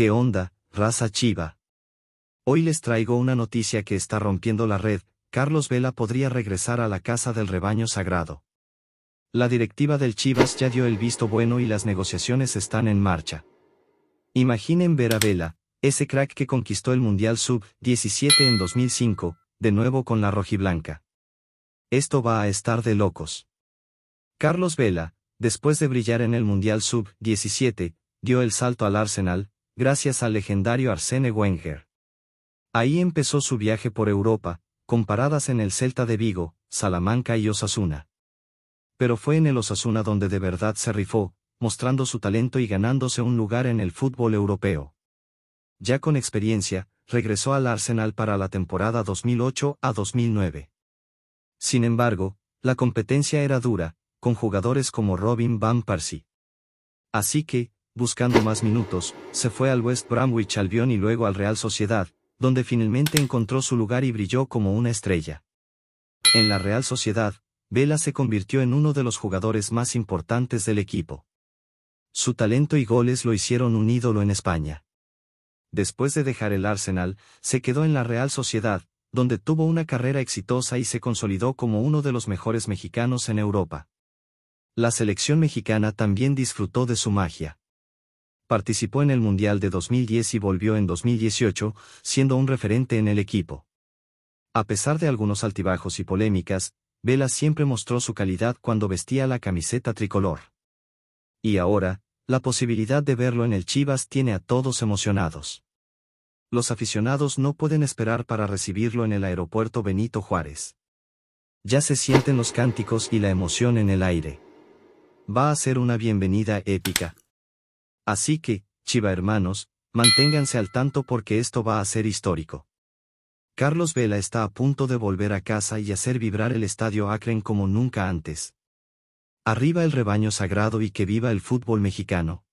¿Qué onda, raza chiva? Hoy les traigo una noticia que está rompiendo la red, Carlos Vela podría regresar a la casa del rebaño sagrado. La directiva del Chivas ya dio el visto bueno y las negociaciones están en marcha. Imaginen ver a Vela, ese crack que conquistó el Mundial Sub-17 en 2005, de nuevo con la rojiblanca. Esto va a estar de locos. Carlos Vela, después de brillar en el Mundial Sub-17, dio el salto al Arsenal, gracias al legendario Arsene Wenger. Ahí empezó su viaje por Europa, con paradas en el Celta de Vigo, Salamanca y Osasuna. Pero fue en el Osasuna donde de verdad se rifó, mostrando su talento y ganándose un lugar en el fútbol europeo. Ya con experiencia, regresó al Arsenal para la temporada 2008 a 2009. Sin embargo, la competencia era dura, con jugadores como Robin Van Persie. Así que, buscando más minutos, se fue al West Bromwich Albion y luego al Real Sociedad, donde finalmente encontró su lugar y brilló como una estrella. En la Real Sociedad, Vela se convirtió en uno de los jugadores más importantes del equipo. Su talento y goles lo hicieron un ídolo en España. Después de dejar el Arsenal, se quedó en la Real Sociedad, donde tuvo una carrera exitosa y se consolidó como uno de los mejores mexicanos en Europa. La selección mexicana también disfrutó de su magia participó en el Mundial de 2010 y volvió en 2018, siendo un referente en el equipo. A pesar de algunos altibajos y polémicas, Vela siempre mostró su calidad cuando vestía la camiseta tricolor. Y ahora, la posibilidad de verlo en el Chivas tiene a todos emocionados. Los aficionados no pueden esperar para recibirlo en el aeropuerto Benito Juárez. Ya se sienten los cánticos y la emoción en el aire. Va a ser una bienvenida épica, Así que, Chiva hermanos, manténganse al tanto porque esto va a ser histórico. Carlos Vela está a punto de volver a casa y hacer vibrar el estadio Akren como nunca antes. Arriba el rebaño sagrado y que viva el fútbol mexicano.